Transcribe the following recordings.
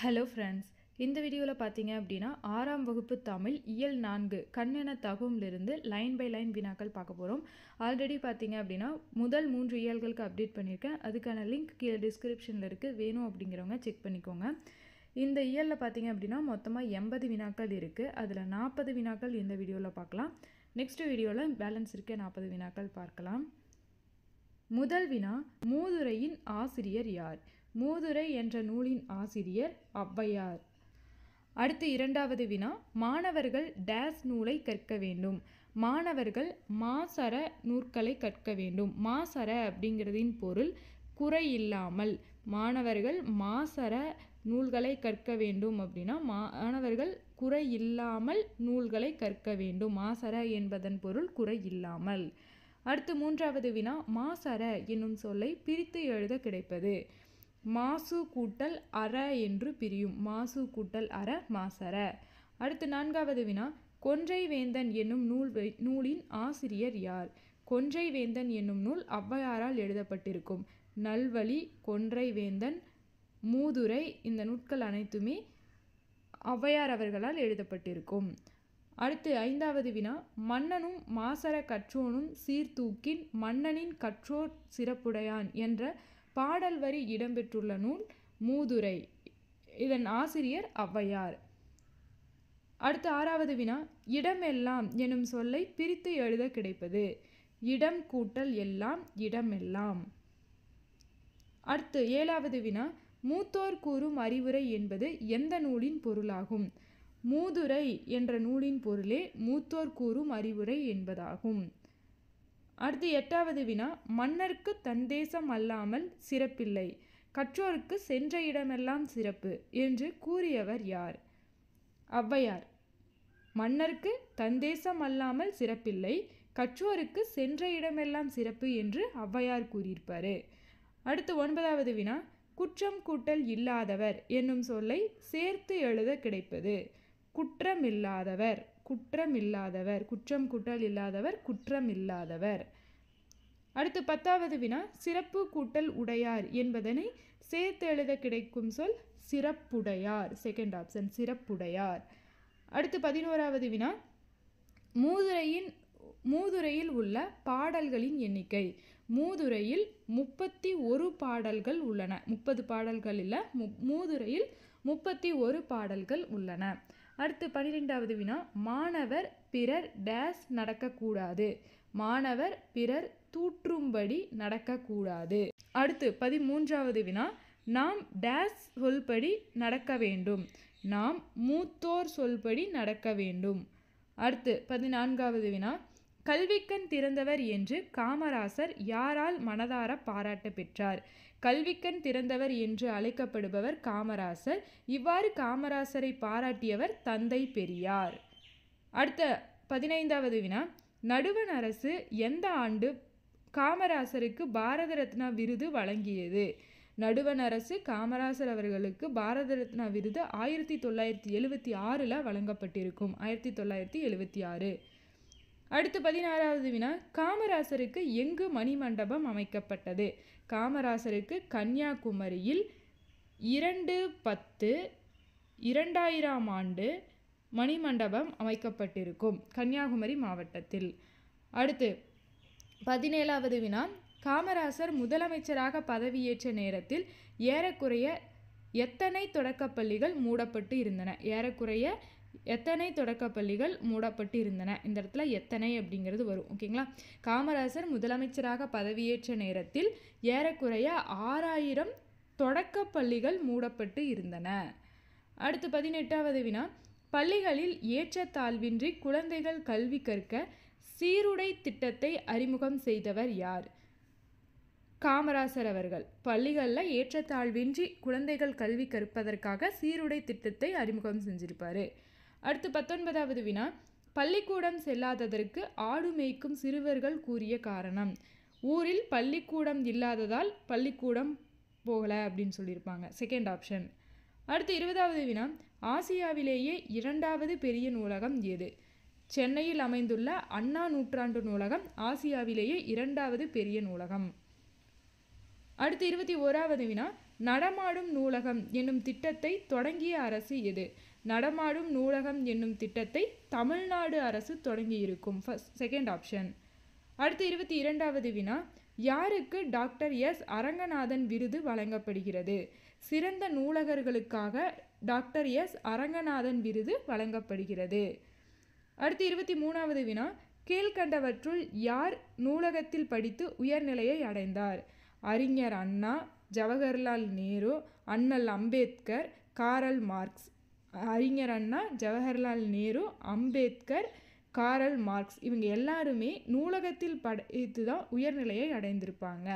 hello friends இந்த வீடியோவில் பார்த்தீங்க அப்படின்னா ஆறாம் வகுப்பு தமிழ் இயல் நான்கு கண்ணென தகும்லிருந்து லைன் பை லைன் வினாக்கள் பார்க்க போகிறோம் ஆல்ரெடி பார்த்தீங்க அப்படின்னா முதல் மூன்று இயல்களுக்கு அப்டேட் பண்ணியிருக்கேன் அதுக்கான லிங்க் கீழே டிஸ்கிரிப்ஷனில் இருக்குது வேணும் அப்படிங்கிறவங்க செக் பண்ணிக்கோங்க இந்த இயலில் பார்த்தீங்க அப்படின்னா மொத்தமாக எண்பது வினாக்கள் இருக்குது அதில் நாற்பது வினாக்கள் இந்த வீடியோவில் பார்க்கலாம் நெக்ஸ்ட் வீடியோவில் பேலன்ஸ் இருக்க நாற்பது வினாக்கள் பார்க்கலாம் முதல் வினா மூதுரையின் ஆசிரியர் யார் மூதுரை என்ற நூலின் ஆசிரியர் ஔவையார் அடுத்து இரண்டாவது வினா மாணவர்கள் டேஸ் நூலை கற்க வேண்டும் மாணவர்கள் மாசர நூற்களை கற்க வேண்டும் மாசர அப்படிங்கிறதின் பொருள் குறை இல்லாமல் மாணவர்கள் மாசர நூல்களை கற்க வேண்டும் அப்படின்னா மாணவர்கள் குறை இல்லாமல் நூல்களை கற்க வேண்டும் மாசர என்பதன் பொருள் குறை இல்லாமல் அடுத்து மூன்றாவது வினா மாசர என்னும் சொல்லை பிரித்து எழுத கிடைப்பது மாசு கூட்டல் அற என்று பிரியும் மாசு கூட்டல் அற மாசர அடுத்து நான்காவது வினா கொன்றை வேந்தன் என்னும் நூல் நூலின் ஆசிரியர் யார் கொன்றை வேந்தன் என்னும் நூல் ஔவையாரால் எழுதப்பட்டிருக்கும் நல்வழி கொன்றை வேந்தன் மூதுரை இந்த நூட்கள் அனைத்துமே ஔவையார் அவர்களால் எழுதப்பட்டிருக்கும் அடுத்து ஐந்தாவது வினா மன்னனும் மாசர கற்றோனும் சீர்தூக்கின் மன்னனின் கற்றோர் சிறப்புடையான் என்ற பாடல் வரி இடம்பெற்றுள்ள நூல் மூதுரை இதன் ஆசிரியர் ஔவையார் அடுத்து ஆறாவது வினா இடமெல்லாம் எனும் சொல்லை பிரித்து எழுத கிடைப்பது இடம் கூட்டல் எல்லாம் இடமெல்லாம் அடுத்து ஏழாவது வினா மூத்தோர் கூறும் அறிவுரை என்பது எந்த நூலின் பொருளாகும் மூதுரை என்ற நூலின் பொருளே மூத்தோர் கூறும் அறிவுரை என்பதாகும் அடுத்து எட்டாவது வினா மன்னருக்கு தன் தேசம் அல்லாமல் சிறப்பில்லை கற்றோருக்கு சென்ற இடமெல்லாம் சிறப்பு என்று கூறியவர் யார் ஔவையார் மன்னருக்கு தன் தேசம் அல்லாமல் சிறப்பில்லை கற்றோருக்கு சென்ற இடமெல்லாம் சிறப்பு என்று ஔவையார் கூறியிருப்பார் அடுத்து ஒன்பதாவது வினா குற்றம் கூட்டல் இல்லாதவர் என்னும் சொல்லை சேர்த்து எழுத கிடைப்பது குற்றமில்லாதவர் குற்றம் இல்லாதவர் குற்றம் கூட்டல் இல்லாதவர் குற்றம் இல்லாதவர் அடுத்து பத்தாவது வினா சிறப்பு கூட்டல் உடையார் என்பதனை சேர்த்து எழுத கிடைக்கும் சொல் சிறப்புடையார் செகண்ட் ஆப்ஷன் சிறப்புடையார் அடுத்து பதினோராவது வினா மூதுரையின் மூதுரையில் உள்ள பாடல்களின் எண்ணிக்கை மூதுரையில் முப்பத்தி ஒரு பாடல்கள் உள்ளன முப்பது பாடல்கள் இல்லை மூதுரையில் முப்பத்தி ஒரு பாடல்கள் உள்ளன அடுத்து பனிரெண்டாவது வினா மாணவர் பிறர் டேஸ் நடக்கக்கூடாது மாணவர் பிறர் தூற்றும்படி நடக்கக்கூடாது அடுத்து பதிமூன்றாவது வினா நாம் டேஸ் சொல்படி நடக்க வேண்டும் நாம் மூத்தோர் சொல்படி நடக்க வேண்டும் அடுத்து பதினான்காவது வினா கல்விக்கண் திறந்தவர் என்று காமராசர் யாரால் மனதார பாராட்ட பெற்றார் கல்விக்கண் திறந்தவர் என்று அழைக்கப்படுபவர் காமராசர் இவ்வாறு காமராசரை பாராட்டியவர் தந்தை பெரியார் அடுத்த பதினைந்தாவது வினா நடுவண் அரசு எந்த ஆண்டு காமராசருக்கு பாரத ரத்னா விருது வழங்கியது நடுவண் அரசு காமராசர் அவர்களுக்கு பாரத ரத்னா விருது ஆயிரத்தி தொள்ளாயிரத்தி எழுவத்தி ஆறில் வழங்கப்பட்டிருக்கும் ஆயிரத்தி தொள்ளாயிரத்தி எழுவத்தி ஆறு அடுத்து பதினாறாவது வினா காமராசருக்கு எங்கு மணிமண்டபம் அமைக்கப்பட்டது காமராசருக்கு கன்னியாகுமரியில் இரண்டு பத்து இரண்டாயிரம் ஆண்டு மணிமண்டபம் அமைக்கப்பட்டிருக்கும் கன்னியாகுமரி மாவட்டத்தில் அடுத்து பதினேழாவது வினா காமராசர் முதலமைச்சராக பதவியேற்ற நேரத்தில் ஏறக்குறைய எத்தனை தொடக்கப்பள்ளிகள் மூடப்பட்டு இருந்தன ஏறக்குறைய எத்தனை தொடக்கப்பள்ளிகள் மூடப்பட்டிருந்தன இந்த இடத்துல எத்தனை அப்படிங்கிறது வரும் ஓகேங்களா காமராசர் முதலமைச்சராக பதவியேற்ற நேரத்தில் ஏறக்குறைய ஆறாயிரம் தொடக்கப்பள்ளிகள் மூடப்பட்டு இருந்தன அடுத்து பதினெட்டாவது வினா பள்ளிகளில் ஏற்றத்தாழ்வின்றி குழந்தைகள் கல்வி கற்க சீருடை திட்டத்தை அறிமுகம் செய்தவர் யார் காமராசர் அவர்கள் பள்ளிகளில் ஏற்றத்தாழ்வின்றி குழந்தைகள் கல்வி கற்பதற்காக சீருடை திட்டத்தை அறிமுகம் செஞ்சிருப்பார் அடுத்து பத்தொன்பதாவது வினா பள்ளிக்கூடம் செல்லாததற்கு ஆடு மேய்க்கும் சிறுவர்கள் கூறிய காரணம் ஊரில் பள்ளிக்கூடம் இல்லாததால் பள்ளிக்கூடம் போகலை அப்படின்னு சொல்லியிருப்பாங்க செகண்ட் ஆப்ஷன் அடுத்து இருபதாவது வினா ஆசியாவிலேயே இரண்டாவது பெரிய நூலகம் எது சென்னையில் அமைந்துள்ள அண்ணா நூற்றாண்டு நூலகம் ஆசியாவிலேயே இரண்டாவது பெரிய நூலகம் அடுத்து இருபத்தி ஓராவது வினா நடமாடும் நூலகம் என்னும் திட்டத்தை தொடங்கிய அரசு எது நடமாடும் நூலகம் என்னும் திட்டத்தை தமிழ்நாடு அரசு தொடங்கியிருக்கும் ஃபஸ்ட் செகண்ட் ஆப்ஷன் அடுத்து இருபத்தி இரண்டாவது வினா யாருக்கு டாக்டர் எஸ் அரங்கநாதன் விருது வழங்கப்படுகிறது சிறந்த நூலகர்களுக்காக டாக்டர் எஸ் அரங்கநாதன் விருது வழங்கப்படுகிறது அடுத்து இருபத்தி மூணாவது வினா கீழ்கண்டவற்றுள் யார் நூலகத்தில் படித்து உயர்நிலையை அடைந்தார் அறிஞர் அண்ணா ஜவஹர்லால் நேரு அண்ணல் அம்பேத்கர் காரல் மார்க்ஸ் அறிஞர் அண்ணா ஜவஹர்லால் நேரு அம்பேத்கர் காரல் மார்க்ஸ் இவங்க எல்லாருமே நூலகத்தில் படைத்து தான் உயர்நிலையை அடைந்திருப்பாங்க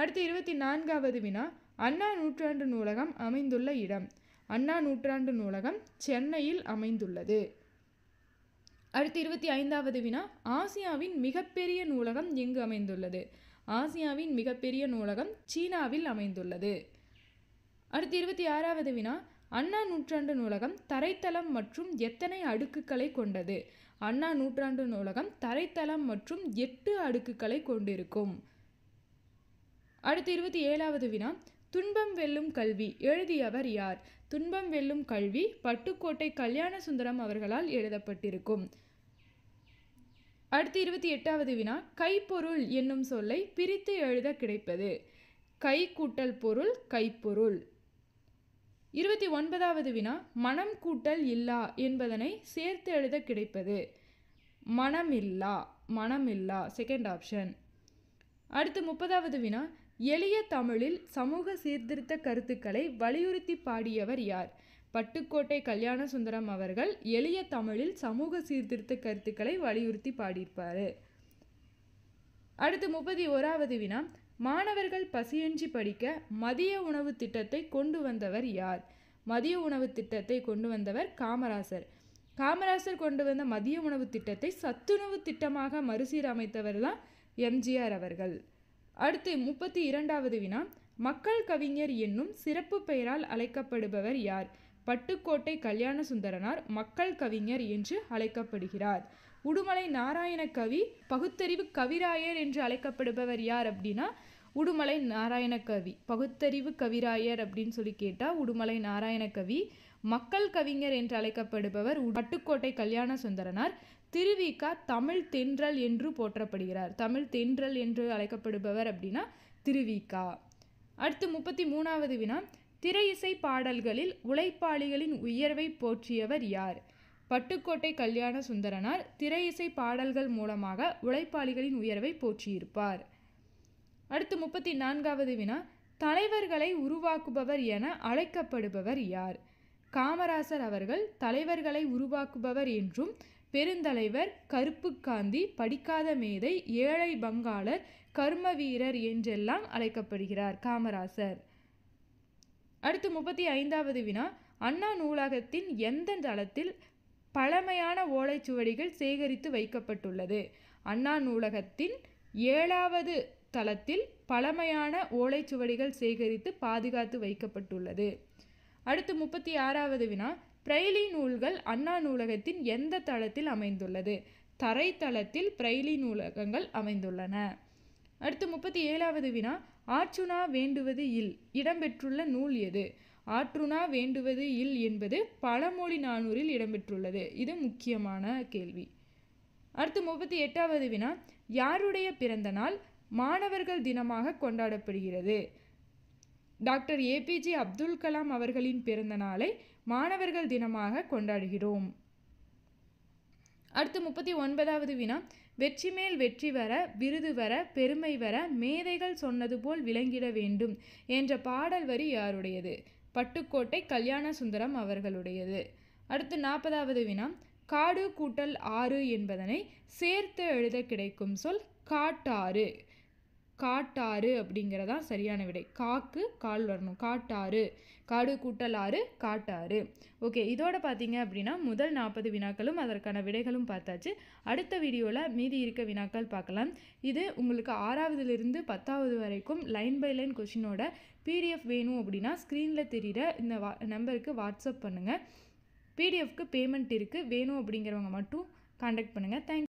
அடுத்து இருபத்தி நான்காவது வினா அண்ணா நூற்றாண்டு நூலகம் அமைந்துள்ள இடம் அண்ணா நூற்றாண்டு நூலகம் சென்னையில் அமைந்துள்ளது அடுத்து இருபத்தி ஐந்தாவது வினா ஆசியாவின் மிகப்பெரிய நூலகம் எங்கு அமைந்துள்ளது ஆசியாவின் மிகப்பெரிய நூலகம் சீனாவில் அமைந்துள்ளது அடுத்து இருபத்தி ஆறாவது வினா அண்ணா நூற்றாண்டு நூலகம் தரைத்தளம் மற்றும் எத்தனை அடுக்குகளை கொண்டது அண்ணா நூற்றாண்டு நூலகம் தரைத்தளம் மற்றும் எட்டு அடுக்குகளை கொண்டிருக்கும் அடுத்து இருபத்தி ஏழாவது வினா துன்பம் வெல்லும் கல்வி எழுதியவர் யார் துன்பம் வெல்லும் கல்வி பட்டுக்கோட்டை கல்யாண சுந்தரம் அவர்களால் எழுதப்பட்டிருக்கும் அடுத்து இருபத்தி எட்டாவது வினா கைப்பொருள் என்னும் சொல்லை பிரித்து எழுத கிடைப்பது கை கூட்டல் பொருள் கைப்பொருள் இருபத்தி ஒன்பதாவது வினா மனம் கூட்டல் இல்லா என்பதனை சேர்த்து எழுத கிடைப்பது மனமில்லா மனமில்லா செகண்ட் ஆப்ஷன் அடுத்து முப்பதாவது வினா எளிய தமிழில் சமூக சீர்திருத்த கருத்துக்களை வலியுறுத்தி பாடியவர் யார் பட்டுக்கோட்டை கல்யாண சுந்தரம் அவர்கள் எளிய தமிழில் சமூக சீர்திருத்த கருத்துக்களை வலியுறுத்தி பாடியிருப்பார் அடுத்து முப்பத்தி ஓராவது வினா மாணவர்கள் பசியின்றி படிக்க மதிய உணவு திட்டத்தை கொண்டு வந்தவர் யார் மதிய உணவு திட்டத்தை கொண்டு வந்தவர் காமராசர் காமராசர் கொண்டு வந்த மதிய உணவு திட்டத்தை சத்துணவு திட்டமாக மறுசீரமைத்தவர் தான் எம்ஜிஆர் அவர்கள் அடுத்து முப்பத்தி இரண்டாவது வினா மக்கள் கவிஞர் என்னும் சிறப்பு பெயரால் அழைக்கப்படுபவர் யார் பட்டுக்கோட்டை கல்யாண சுந்தரனார் மக்கள் கவிஞர் என்று அழைக்கப்படுகிறார் உடுமலை நாராயண கவி பகுத்தறிவு கவிராயர் என்று அழைக்கப்படுபவர் யார் அப்படின்னா உடுமலை நாராயண கவி பகுத்தறிவு கவிராயர் அப்படின்னு சொல்லி கேட்டால் உடுமலை நாராயண கவி மக்கள் கவிஞர் என்று அழைக்கப்படுபவர் பட்டுக்கோட்டை கல்யாண சுந்தரனார் திருவிக்கா தமிழ் தென்றல் என்று போற்றப்படுகிறார் தமிழ் தென்றல் என்று அழைக்கப்படுபவர் அப்படின்னா திருவிகா அடுத்து முப்பத்தி மூணாவது வினா இசை பாடல்களில் உழைப்பாளிகளின் உயர்வை போற்றியவர் யார் பட்டுக்கோட்டை கல்யாண சுந்தரனார் திரையிசை பாடல்கள் மூலமாக உழைப்பாளிகளின் உயர்வை போற்றியிருப்பார் அடுத்து முப்பத்தி நான்காவது வினா தலைவர்களை உருவாக்குபவர் என அழைக்கப்படுபவர் யார் காமராசர் அவர்கள் தலைவர்களை உருவாக்குபவர் என்றும் பெருந்தலைவர் கருப்பு காந்தி படிக்காத மேதை ஏழை பங்காளர் கர்ம வீரர் என்றெல்லாம் அழைக்கப்படுகிறார் காமராசர் அடுத்து முப்பத்தி ஐந்தாவது வினா அண்ணா நூலகத்தின் எந்த தளத்தில் பழமையான ஓலைச்சுவடிகள் சேகரித்து வைக்கப்பட்டுள்ளது அண்ணா நூலகத்தின் ஏழாவது தளத்தில் பழமையான ஓலைச்சுவடிகள் சேகரித்து பாதுகாத்து வைக்கப்பட்டுள்ளது அடுத்து முப்பத்தி ஆறாவது வினா பிரெய்லி நூல்கள் அண்ணா நூலகத்தின் எந்த தளத்தில் அமைந்துள்ளது தரைத்தளத்தில் பிரெய்லி நூலகங்கள் அமைந்துள்ளன அடுத்து முப்பத்தி ஏழாவது வினா ஆர்ச்சுனா வேண்டுவது இல் இடம்பெற்றுள்ள நூல் எது ஆற்றுணா வேண்டுவது இல் என்பது பழமொழி நானூறில் இடம்பெற்றுள்ளது இது முக்கியமான கேள்வி அடுத்து முப்பத்தி எட்டாவது வினா யாருடைய பிறந்த நாள் மாணவர்கள் தினமாக கொண்டாடப்படுகிறது டாக்டர் ஏபிஜே அப்துல் கலாம் அவர்களின் பிறந்த நாளை மாணவர்கள் தினமாக கொண்டாடுகிறோம் அடுத்து முப்பத்தி ஒன்பதாவது வினா வெற்றி மேல் வெற்றி வர விருது வர பெருமை வர மேதைகள் சொன்னது போல் விளங்கிட வேண்டும் என்ற பாடல் வரி யாருடையது பட்டுக்கோட்டை கல்யாண சுந்தரம் அவர்களுடையது அடுத்து நாற்பதாவது வினா காடு கூட்டல் ஆறு என்பதனை சேர்த்து எழுத கிடைக்கும் சொல் காட்டாறு காட்டாறு அப்படிங்கிறதா சரியான விடை காக்கு கால் வரணும் காட்டாறு காடு கூட்டலாறு காட்டாறு ஓகே இதோட பார்த்தீங்க அப்படின்னா முதல் நாற்பது வினாக்களும் அதற்கான விடைகளும் பார்த்தாச்சு அடுத்த வீடியோவில் மீதி இருக்க வினாக்கள் பார்க்கலாம் இது உங்களுக்கு ஆறாவதுலேருந்து பத்தாவது வரைக்கும் லைன் பை லைன் கொஷினோட பிடிஎஃப் வேணும் அப்படின்னா ஸ்க்ரீனில் தெரிகிற இந்த வா நம்பருக்கு வாட்ஸ்அப் பண்ணுங்கள் பிடிஎஃப்க்கு பேமெண்ட் இருக்குது வேணும் அப்படிங்கிறவங்க மட்டும் காண்டாக்ட் பண்ணுங்கள் தேங்க்